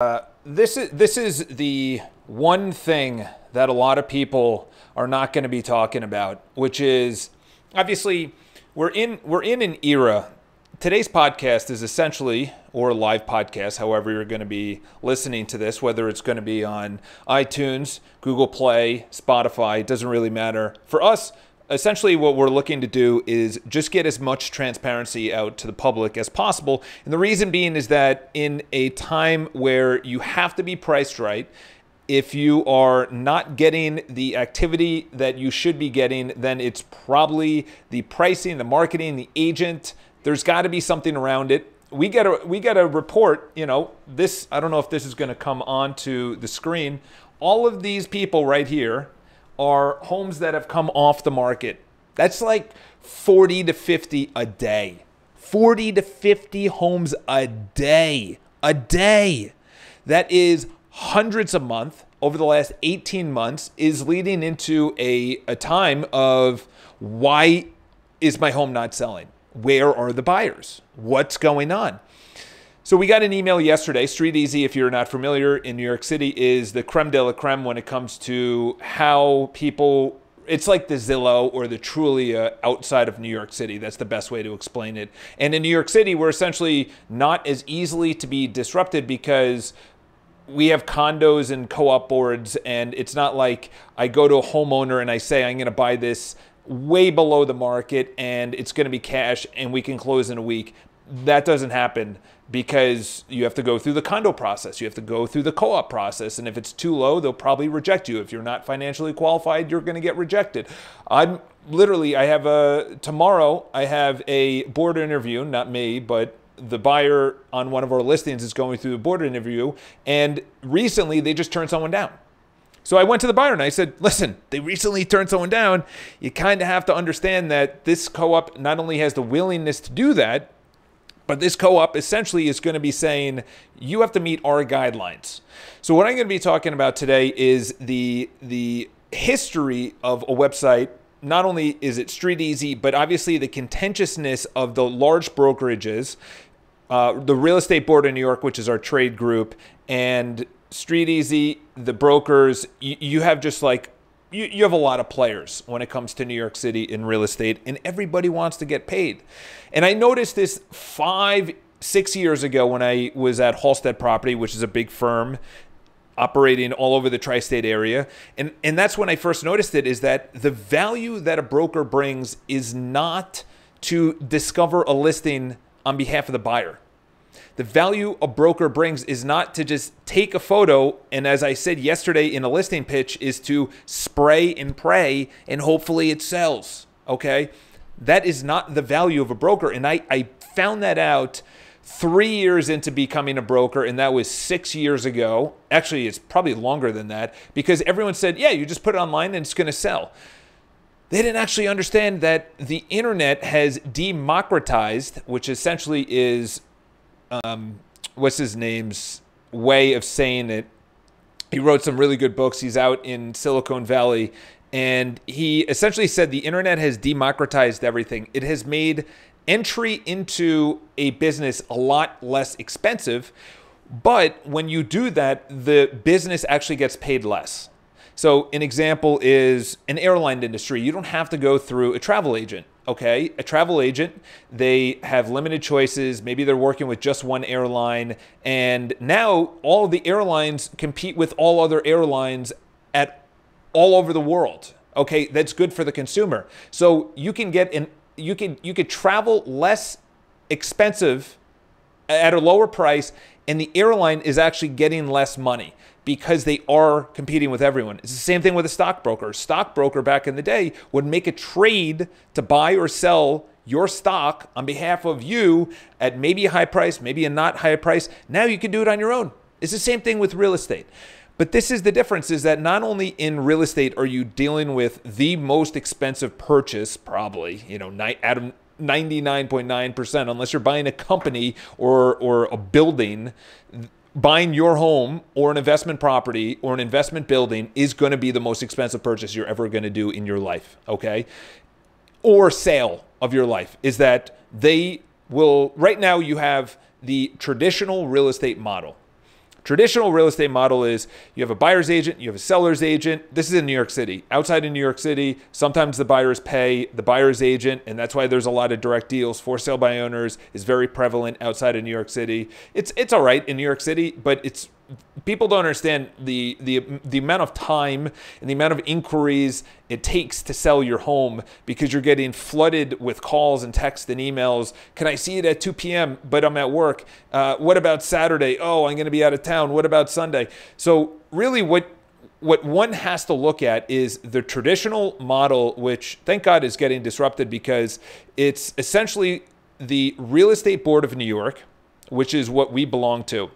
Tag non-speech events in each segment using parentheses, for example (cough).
Uh, this is this is the one thing that a lot of people are not going to be talking about, which is obviously we're in we're in an era. Today's podcast is essentially or live podcast, however you're going to be listening to this, whether it's going to be on iTunes, Google Play, Spotify, it doesn't really matter. For us, essentially what we're looking to do is just get as much transparency out to the public as possible. And the reason being is that in a time where you have to be priced right, if you are not getting the activity that you should be getting, then it's probably the pricing, the marketing, the agent. There's got to be something around it. We get a we get a report, you know, this I don't know if this is going to come onto the screen. All of these people right here are homes that have come off the market. That's like 40 to 50 a day. 40 to 50 homes a day. A day. That is hundreds a month over the last 18 months is leading into a, a time of why is my home not selling? Where are the buyers? What's going on? So we got an email yesterday. Street Easy, if you're not familiar, in New York City is the creme de la creme when it comes to how people. It's like the Zillow or the Trulia outside of New York City. That's the best way to explain it. And in New York City, we're essentially not as easily to be disrupted because we have condos and co-op boards and it's not like I go to a homeowner and I say I'm going to buy this way below the market and it's going to be cash and we can close in a week. That doesn't happen because you have to go through the condo process, you have to go through the co op process, and if it's too low, they'll probably reject you. If you're not financially qualified, you're going to get rejected. I'm literally, I have a tomorrow, I have a board interview, not me, but the buyer on one of our listings is going through the board interview, and recently they just turned someone down. So I went to the buyer and I said, listen, they recently turned someone down. You kind of have to understand that this co op not only has the willingness to do that, but this co-op essentially is going to be saying you have to meet our guidelines. So what I'm going to be talking about today is the the history of a website. Not only is it street easy, but obviously the contentiousness of the large brokerages, uh, the Real Estate Board of New York, which is our trade group, and Street Easy, the brokers. you have just like you, you have a lot of players when it comes to New York City in real estate, and everybody wants to get paid. And I noticed this five, six years ago when I was at Halstead Property, which is a big firm operating all over the tri-state area and and that's when i first noticed it is that the value that a broker brings is not to discover a listing on behalf of the buyer the value a broker brings is not to just take a photo and, as I said yesterday in a listing pitch, is to spray and pray and hopefully it sells. Okay. That is not the value of a broker. And I, I found that out three years into becoming a broker, and that was six years ago. Actually, it's probably longer than that because everyone said, yeah, you just put it online and it's going to sell. They didn't actually understand that the internet has democratized, which essentially is um, what's his name's way of saying it. He wrote some really good books. He's out in Silicon Valley. And he essentially said the internet has democratized everything. It has made entry into a business a lot less expensive. But when you do that, the business actually gets paid less. So, an example is an airline industry. You don't have to go through a travel agent okay, a travel agent, they have limited choices. Maybe they're working with just one airline. And now all the airlines compete with all other airlines at all over the world. Okay, that's good for the consumer. So you can get an you can you could travel less expensive at a lower price, and the airline is actually getting less money because they are competing with everyone. It's the same thing with a stockbroker. A stockbroker back in the day would make a trade to buy or sell your stock on behalf of you at maybe a high price, maybe a not high price. Now you can do it on your own. It's the same thing with real estate. But this is the difference is that not only in real estate are you dealing with the most expensive purchase, probably, you know, out of 99.9% unless you're buying a company or or a building buying your home or an investment property or an investment building is going to be the most expensive purchase you're ever going to do in your life okay or sale of your life is that they will right now you have the traditional real estate model Traditional real estate model is you have a buyer's agent, you have a seller's agent. This is in New York City. Outside of New York City, sometimes the buyers pay the buyer's agent, and that's why there's a lot of direct deals. For sale by owners is very prevalent outside of New York City. It's it's all right in New York City, but it's people don't understand the, the, the amount of time and the amount of inquiries it takes to sell your home because you're getting flooded with calls and texts and emails. Can I see it at 2 p.m., but I'm at work? Uh, what about Saturday? Oh, I'm going to be out of town. What about Sunday? So, really, what what one has to look at is the traditional model, which thank God is getting disrupted because it's essentially the Real Estate Board of New York, which is what we belong to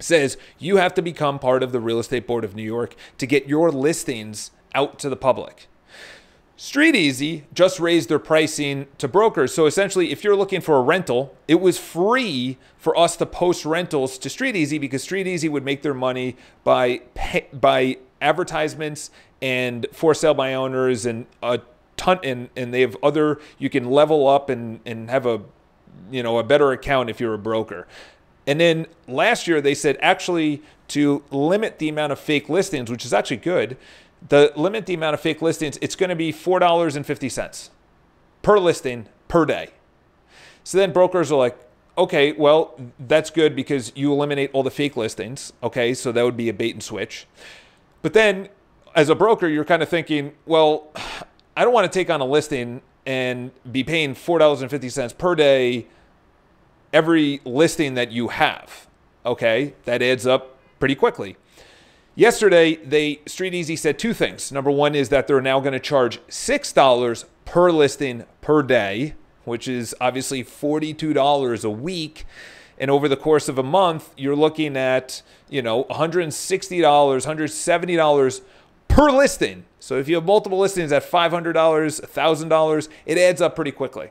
says you have to become part of the Real Estate Board of New York to get your listings out to the public. Street Easy just raised their pricing to brokers. So essentially, if you're looking for a rental, it was free for us to post rentals to Street Easy because Street Easy would make their money by pay, by advertisements and for sale by owners and a ton and and they have other you can level up and and have a you know a better account if you're a broker. And then last year they said actually to limit the amount of fake listings, which is actually good. The limit the amount of fake listings, it's going to be $4.50 per listing per day. So then brokers are like, okay, well, that's good because you eliminate all the fake listings. Okay, so that would be a bait and switch. But then as a broker, you're kind of thinking, well, (sighs) I don't want to take on a listing and be paying $4.50 per day every listing that you have. Okay, that adds up pretty quickly. Yesterday, they Street Easy said two things. Number one is that they're now going to charge six dollars per listing per day, which is obviously forty-two dollars a week. And over the course of a month, you're looking at you know one hundred and sixty dollars, one hundred seventy dollars per listing. So if you have multiple listings at five hundred dollars, thousand dollars, it adds up pretty quickly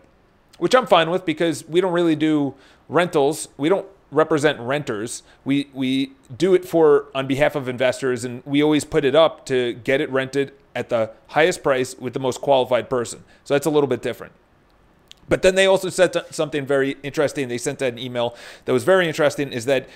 which I'm fine with because we don't really do rentals. We don't represent renters. We we do it for on behalf of investors and we always put it up to get it rented at the highest price with the most qualified person. So that's a little bit different. But then they also said something very interesting. They sent an email that was very interesting is that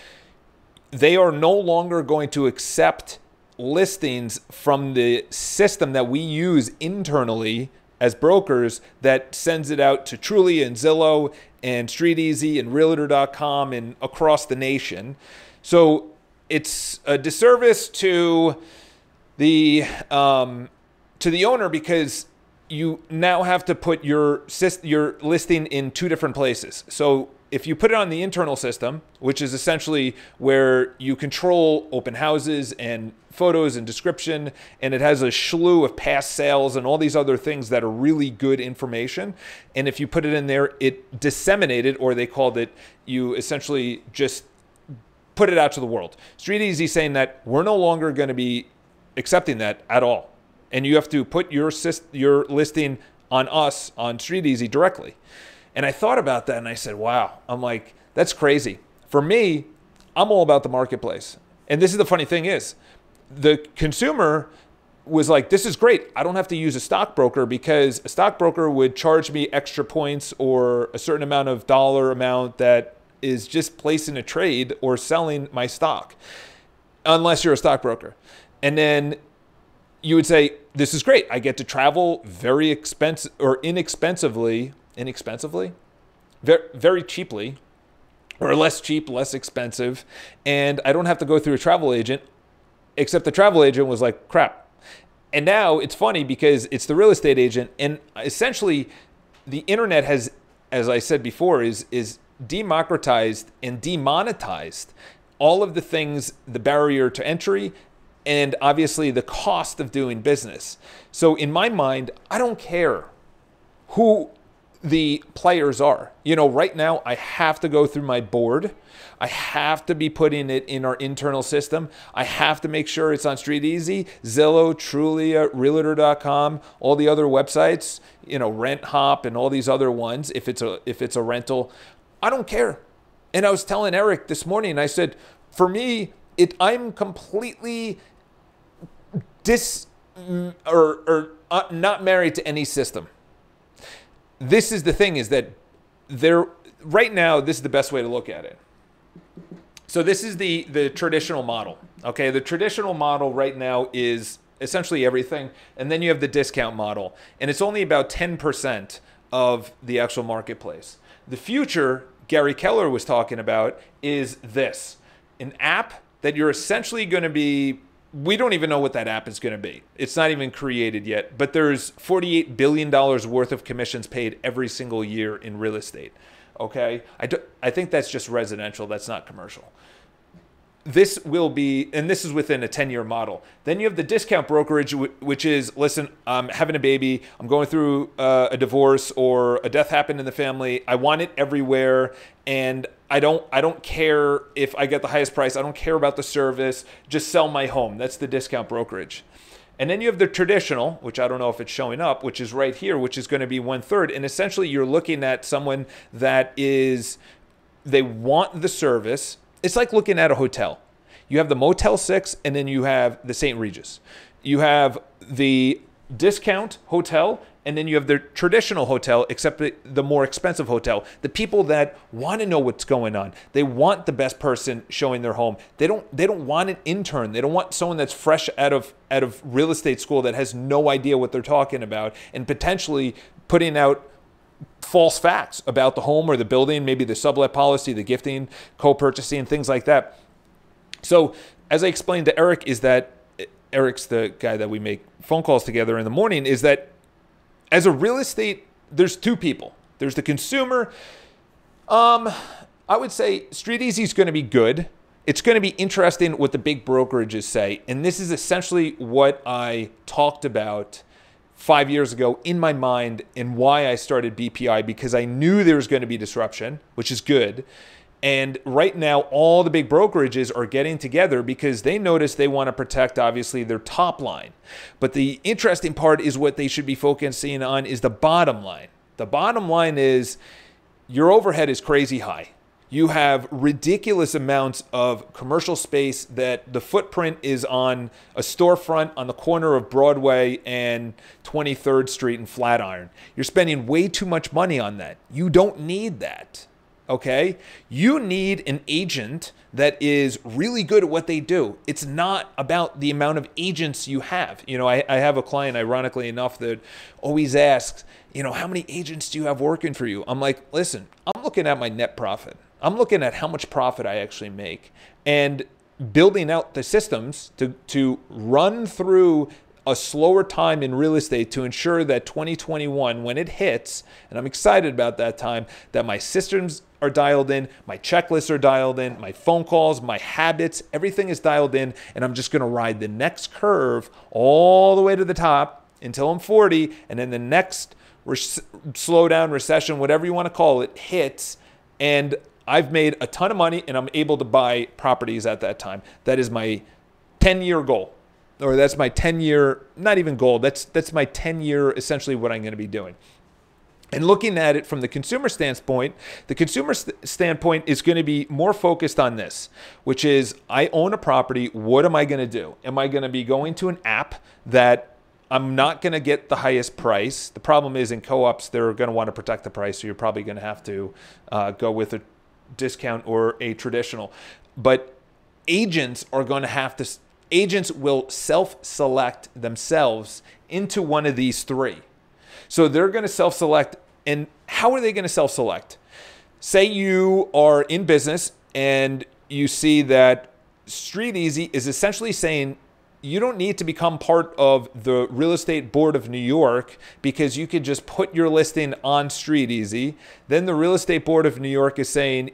they are no longer going to accept listings from the system that we use internally as brokers that sends it out to Trulia and Zillow and StreetEasy and Realtor.com and across the nation. So it's a disservice to the um, to the owner because you now have to put your your listing in two different places. So if you put it on the internal system, which is essentially where you control open houses and photos and description, and it has a slew of past sales and all these other things that are really good information. And if you put it in there, it disseminated, or they called it, you essentially just put it out to the world. Street Easy saying that we're no longer going to be accepting that at all. And you have to put your, your listing on us on Street Easy directly. And I thought about that and I said, wow, I'm like, that's crazy. For me, I'm all about the marketplace. And this is the funny thing is, the consumer was like, this is great. I don't have to use a stockbroker because a stockbroker would charge me extra points or a certain amount of dollar amount that is just placing a trade or selling my stock, unless you're a stockbroker. And then you would say, this is great. I get to travel very expensive or inexpensively inexpensively, very, very cheaply, or less cheap, less expensive. And I don't have to go through a travel agent, except the travel agent was like, crap. And now it's funny because it's the real estate agent. And essentially, the internet has, as I said before, is, is democratized and demonetized all of the things, the barrier to entry, and obviously the cost of doing business. So in my mind, I don't care who the players are. You know, right now I have to go through my board. I have to be putting it in our internal system. I have to make sure it's on Street Easy, Zillow, Trulia, Realtor.com, all the other websites, you know, Rent Hop and all these other ones if it's a if it's a rental. I don't care. And I was telling Eric this morning, I said, for me, it I'm completely dis or or uh, not married to any system this is the thing is that there right now this is the best way to look at it. So this is the the traditional model. Okay, the traditional model right now is essentially everything and then you have the discount model and it's only about 10% of the actual marketplace. The future Gary Keller was talking about is this, an app that you're essentially going to be we don't even know what that app is going to be. It's not even created yet, but there's $48 billion worth of commissions paid every single year in real estate. Okay. I, do, I think that's just residential, that's not commercial. This will be, and this is within a 10 year model. Then you have the discount brokerage, which is listen, I'm having a baby, I'm going through uh, a divorce or a death happened in the family, I want it everywhere, and I don't I don't care if I get the highest price. I don't care about the service. Just sell my home. That's the discount brokerage. And then you have the traditional, which I don't know if it's showing up, which is right here, which is going to be one third. And essentially, you're looking at someone that is, they want the service. It's like looking at a hotel. You have the Motel 6, and then you have the St. Regis. You have the discount hotel, and then you have the traditional hotel, except the more expensive hotel. The people that want to know what's going on, they want the best person showing their home. They don't they don't want an intern. They don't want someone that's fresh out of out of real estate school that has no idea what they're talking about and potentially putting out false facts about the home or the building, maybe the sublet policy, the gifting, co-purchasing, things like that. So as I explained to Eric, is that Eric's the guy that we make phone calls together in the morning, is that as a real estate, there's two people. There's the consumer. Um, I would say Street Easy is going to be good. It's going to be interesting what the big brokerages say. And this is essentially what I talked about five years ago in my mind and why I started BPI because I knew there was going to be disruption, which is good. And right now, all the big brokerages are getting together because they notice they want to protect, obviously, their top line. But the interesting part is what they should be focusing on is the bottom line. The bottom line is your overhead is crazy high. You have ridiculous amounts of commercial space that the footprint is on a storefront on the corner of Broadway and 23rd Street in Flatiron. You're spending way too much money on that. You don't need that okay? You need an agent that is really good at what they do. It's not about the amount of agents you have. You know, I, I, have a client, ironically enough, that always asks, you know, how many agents do you have working for you? I'm like, listen, I'm looking at my net profit. I'm looking at how much profit I actually make and building out the systems to, to run through a slower time in real estate to ensure that 2021, when it hits, and I'm excited about that time, that my systems are dialed in, my checklists are dialed in, my phone calls, my habits, everything is dialed in, and I'm just gonna ride the next curve all the way to the top until I'm 40, and then the next res- slowdown, recession, whatever you wanna call it, hits, and I've made a ton of money and I'm able to buy properties at that time. That is my 10 year goal or that's my 10 year, not even goal, that's, that's my 10 year essentially what I'm going to be doing. And looking at it from the consumer standpoint, the consumer st- standpoint is going to be more focused on this, which is I own a property. What am I going to do? Am I going to be going to an app that I'm not going to get the highest price? The problem is in co ops, they're going to want to protect the price. So you're probably going to have to uh, go with a discount or a traditional. But agents are going to have to agents will self select themselves into one of these three. So they're going to self select. And how are they going to self select? Say you are in business and you see that Street Easy is essentially saying, you don't need to become part of the real estate board of New York because you could just put your listing on Street Easy. Then the real estate board of New York is saying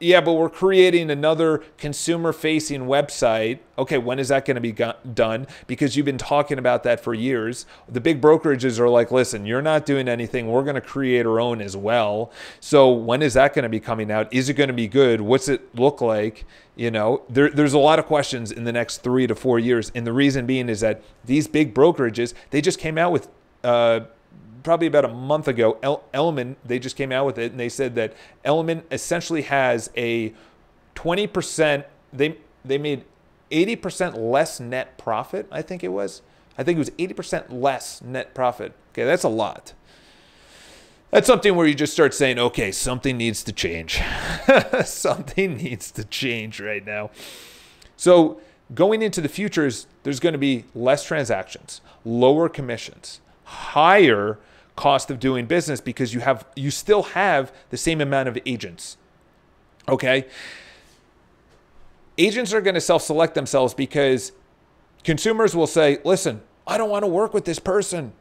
yeah, but we're creating another consumer facing website. Okay, when is that going to be done? Because you've been talking about that for years. The big brokerages are like, listen, you're not doing anything. We're going to create our own as well. So when is that going to be coming out? Is it going to be good? What's it look like? You know, there, there's a lot of questions in the next three to four years. And the reason being is that these big brokerages, they just came out with uh, probably about a month ago, El- Elman, they just came out with it and they said that Elman essentially has a 20%, they, they made 80% less net profit, I think it was. I think it was 80% less net profit. Okay, that's a lot. That's something where you just start saying, okay, something needs to change. (laughs) something needs to change right now. So, going into the futures, there's going to be less transactions, lower commissions, higher cost of doing business because you have you still have the same amount of agents. Okay? Agents are going to self-select themselves because consumers will say, "Listen, I don't want to work with this person."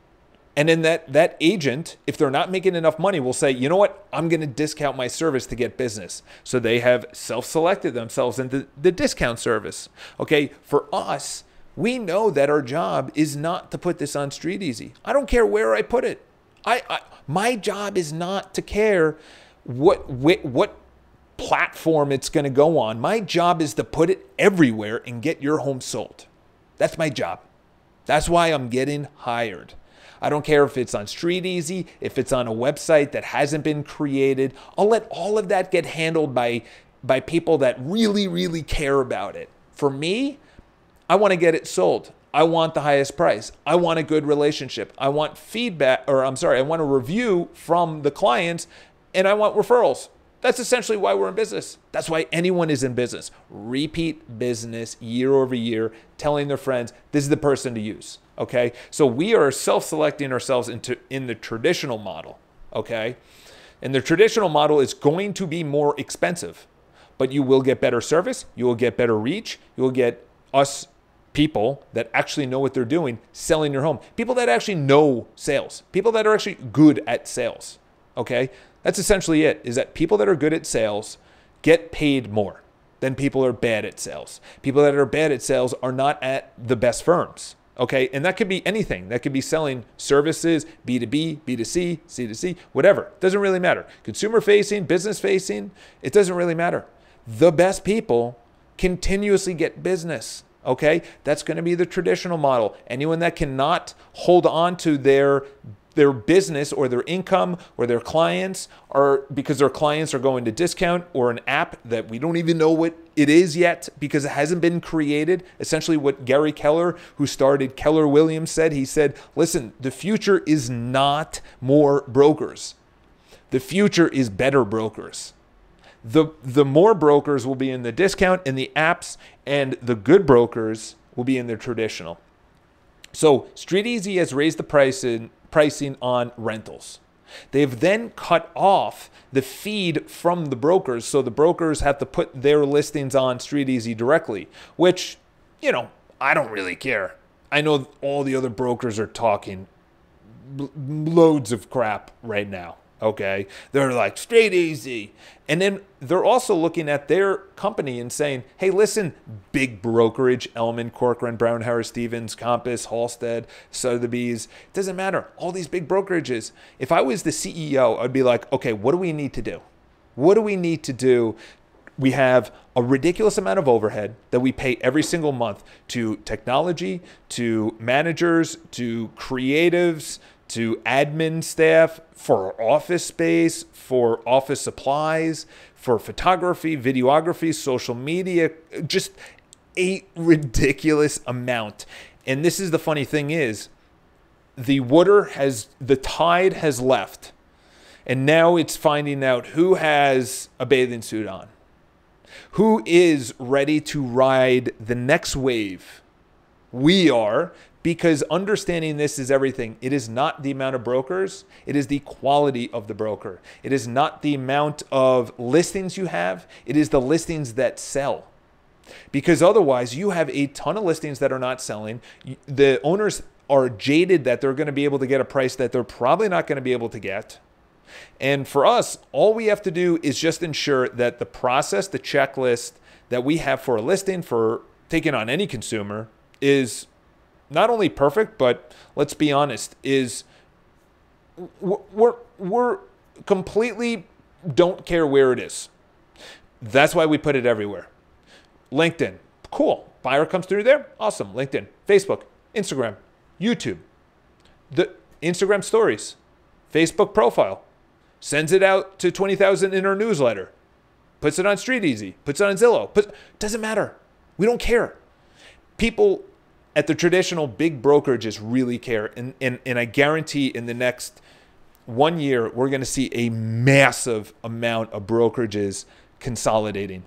And then that that agent, if they're not making enough money, will say, you know what, I'm going to discount my service to get business. So they have self-selected themselves into the discount service. Okay, for us, we know that our job is not to put this on Street Easy. I don't care where I put it. I, I my job is not to care what what, what platform it's going to go on. My job is to put it everywhere and get your home sold. That's my job. That's why I'm getting hired. I don't care if it's on Street Easy, if it's on a website that hasn't been created. I'll let all of that get handled by by people that really really care about it. For me, I want to get it sold. I want the highest price. I want a good relationship. I want feedback, or I'm sorry, I want a review from the clients and I want referrals. That's essentially why we're in business. That's why anyone is in business. Repeat business year over year, telling their friends, this is the person to use. Okay. So we are self selecting ourselves into in the traditional model. Okay. And the traditional model is going to be more expensive, but you will get better service. You will get better reach. You will get us people that actually know what they're doing selling your home, people that actually know sales, people that are actually good at sales. Okay. That's essentially it is that people that are good at sales get paid more than people are bad at sales. People that are bad at sales are not at the best firms. Okay. And that could be anything. That could be selling services, B2B, B2C, C2C, whatever. It doesn't really matter. Consumer facing, business facing, it doesn't really matter. The best people continuously get business Okay, that's going to be the traditional model. Anyone that cannot hold on to their their business or their income or their clients are because their clients are going to discount or an app that we don't even know what it is yet because it hasn't been created. Essentially, what Gary Keller, who started Keller Williams, said he said, Listen, the future is not more brokers, the future is better brokers the the more brokers will be in the discount and the apps and the good brokers will be in the traditional. So Street Easy has raised the price in, pricing on rentals. They've then cut off the feed from the brokers, so the brokers have to put their listings on Street Easy directly, which, you know, I don't really care. I know all the other brokers are talking loads of crap right now. Okay. They're like straight easy. And then they're also looking at their company and saying, hey, listen, big brokerage, Elman, Corcoran, Brown, Harris, Stevens, Compass, Halstead, Sotheby's, it doesn't matter. All these big brokerages. If I was the CEO, I'd be like, okay, what do we need to do? What do we need to do? We have a ridiculous amount of overhead that we pay every single month to technology, to managers, to creatives, to admin staff, for office space, for office supplies, for photography, videography, social media, just a ridiculous amount. And this is the funny thing is the water has the tide has left. And now it's finding out who has a bathing suit on. Who is ready to ride the next wave? We are because understanding this is everything. It is not the amount of brokers, it is the quality of the broker. It is not the amount of listings you have, it is the listings that sell. Because otherwise, you have a ton of listings that are not selling. The owners are jaded that they're going to be able to get a price that they're probably not going to be able to get. And for us, all we have to do is just ensure that the process, the checklist that we have for a listing, for taking on any consumer, is not only perfect, but let's be honest, is we're we're completely don't care where it is. That's why we put it everywhere. LinkedIn, cool. Buyer comes through there, awesome. LinkedIn, Facebook, Instagram, YouTube, the Instagram stories, Facebook profile, sends it out to 20,000 in our newsletter, puts it on Street Easy, puts it on Zillow, puts, doesn't matter. We don't care. People at the traditional big brokerages really care. And, and, and I guarantee in the next one year, we're going to see a massive amount of brokerages consolidating.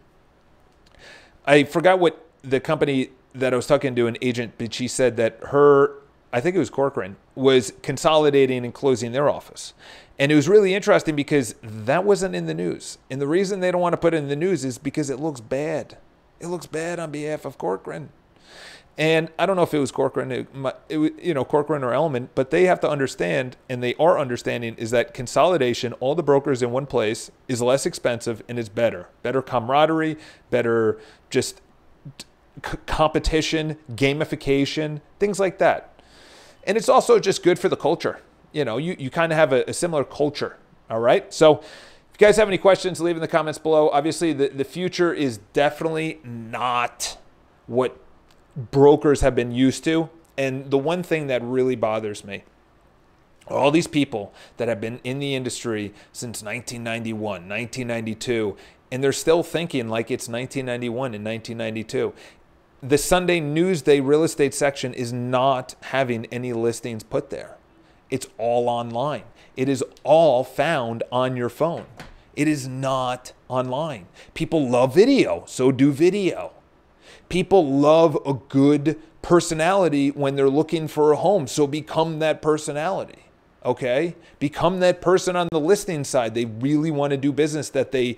I forgot what the company that I was talking to an agent, but she said that her, I think it was Corcoran, was consolidating and closing their office. And it was really interesting because that wasn't in the news. And the reason they don't want to put it in the news is because it looks bad. It looks bad on behalf of Corcoran. And I don't know if it was Corcoran, it, it, you know, Corcoran or Element, but they have to understand, and they are understanding, is that consolidation, all the brokers in one place, is less expensive and is better. Better camaraderie, better just c- competition, gamification, things like that. And it's also just good for the culture. You know, you, you kind of have a, a similar culture. All right. So, if you guys have any questions, leave in the comments below. Obviously, the, the future is definitely not what brokers have been used to. And the one thing that really bothers me all these people that have been in the industry since 1991, 1992, and they're still thinking like it's 1991 and 1992. The Sunday Newsday real estate section is not having any listings put there. It's all online. It is all found on your phone. It is not online. People love video, so do video. People love a good personality when they're looking for a home. So become that personality. Okay? Become that person on the listing side. They really want to do business that they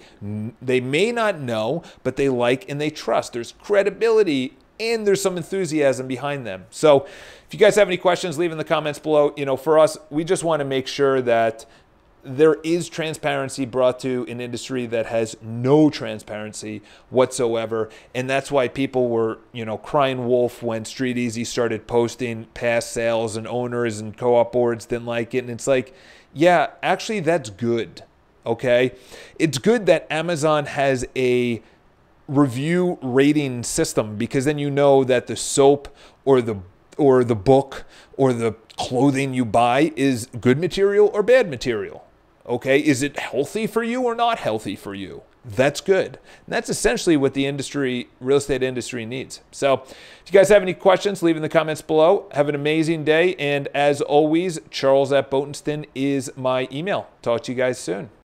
they may not know, but they like and they trust. There's credibility and there's some enthusiasm behind them. So if you guys have any questions, leave in the comments below. You know, for us, we just want to make sure that there is transparency brought to an industry that has no transparency whatsoever and that's why people were you know crying wolf when street easy started posting past sales and owners and co-op boards didn't like it and it's like yeah actually that's good okay it's good that amazon has a review rating system because then you know that the soap or the or the book or the clothing you buy is good material or bad material, Okay, is it healthy for you or not healthy for you? That's good. And that's essentially what the industry, real estate industry needs. So if you guys have any questions, leave in the comments below. Have an amazing day. And as always, charles at Botenston is my email. Talk to you guys soon.